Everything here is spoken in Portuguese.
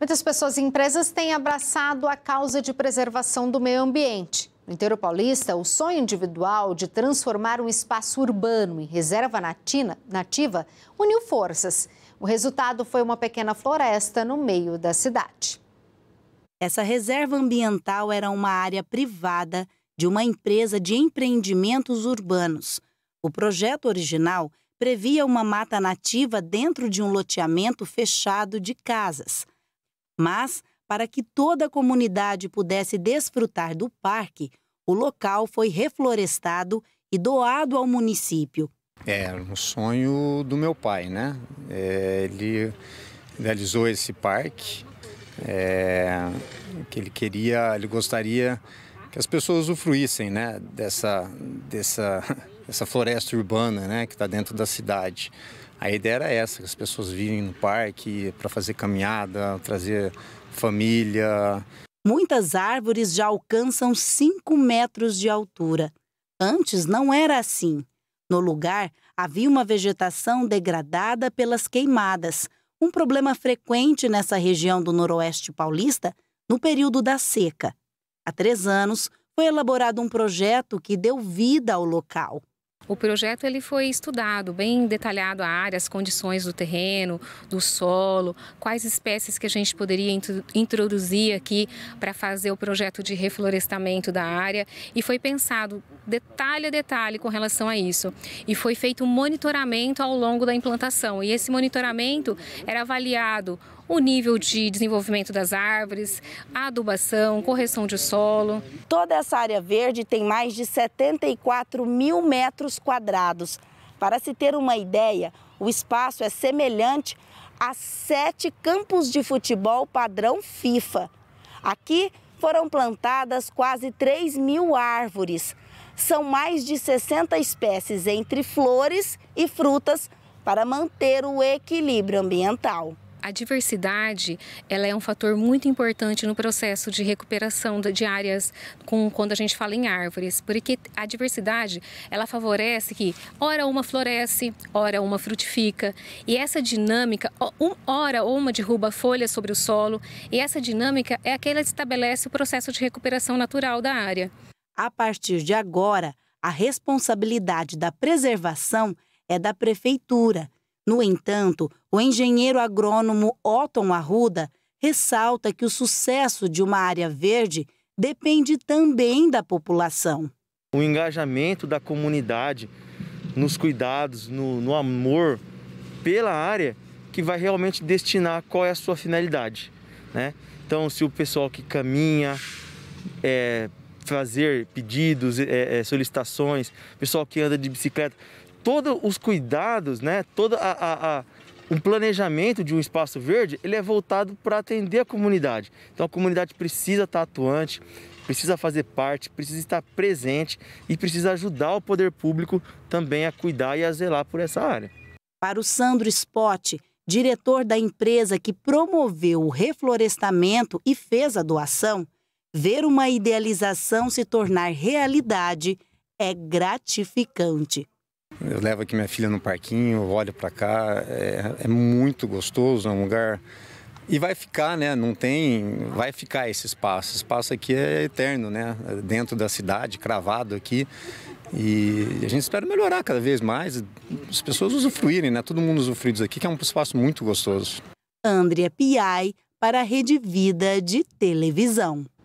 Muitas pessoas e empresas têm abraçado a causa de preservação do meio ambiente. No interior paulista, o sonho individual de transformar um espaço urbano em reserva natina, nativa uniu forças. O resultado foi uma pequena floresta no meio da cidade. Essa reserva ambiental era uma área privada de uma empresa de empreendimentos urbanos. O projeto original previa uma mata nativa dentro de um loteamento fechado de casas. Mas, para que toda a comunidade pudesse desfrutar do parque, o local foi reflorestado e doado ao município. É, era é, um sonho do meu pai, né? É, ele realizou esse parque é, que ele queria, ele gostaria que as pessoas usufruíssem, né? Dessa, dessa essa floresta urbana né, que está dentro da cidade. A ideia era essa, que as pessoas virem no parque para fazer caminhada, trazer família. Muitas árvores já alcançam 5 metros de altura. Antes não era assim. No lugar, havia uma vegetação degradada pelas queimadas, um problema frequente nessa região do Noroeste paulista no período da seca. Há três anos, foi elaborado um projeto que deu vida ao local. O projeto ele foi estudado, bem detalhado a área, as condições do terreno, do solo, quais espécies que a gente poderia introduzir aqui para fazer o projeto de reflorestamento da área e foi pensado detalhe a detalhe com relação a isso. E foi feito um monitoramento ao longo da implantação e esse monitoramento era avaliado o nível de desenvolvimento das árvores, adubação, correção de solo. Toda essa área verde tem mais de 74 mil metros quadrados. Para se ter uma ideia, o espaço é semelhante a sete campos de futebol padrão FIFA. Aqui foram plantadas quase 3 mil árvores. São mais de 60 espécies entre flores e frutas para manter o equilíbrio ambiental. A diversidade ela é um fator muito importante no processo de recuperação de áreas com, quando a gente fala em árvores, porque a diversidade ela favorece que ora uma floresce, ora uma frutifica e essa dinâmica, ora uma derruba folhas sobre o solo e essa dinâmica é aquela que estabelece o processo de recuperação natural da área. A partir de agora, a responsabilidade da preservação é da prefeitura no entanto, o engenheiro agrônomo Otton Arruda ressalta que o sucesso de uma área verde depende também da população. O engajamento da comunidade nos cuidados, no, no amor pela área, que vai realmente destinar qual é a sua finalidade. Né? Então, se o pessoal que caminha, é, fazer pedidos, é, é, solicitações, pessoal que anda de bicicleta, todos os cuidados, né? Todo a, a, a, um planejamento de um espaço verde, ele é voltado para atender a comunidade. Então a comunidade precisa estar tá atuante, precisa fazer parte, precisa estar presente e precisa ajudar o poder público também a cuidar e a zelar por essa área. Para o Sandro Spot, diretor da empresa que promoveu o reflorestamento e fez a doação, ver uma idealização se tornar realidade é gratificante. Eu levo aqui minha filha no parquinho, olho para cá, é, é, muito gostoso, é um lugar. E vai ficar, né? Não tem. Vai ficar esse espaço. Esse espaço aqui é eterno, né? Dentro da cidade, cravado aqui. E a gente espera melhorar cada vez mais, as pessoas usufruírem, né? Todo mundo usufruir disso aqui, que é um espaço muito gostoso. Andrea Piai, para a Rede Vida de Televisão.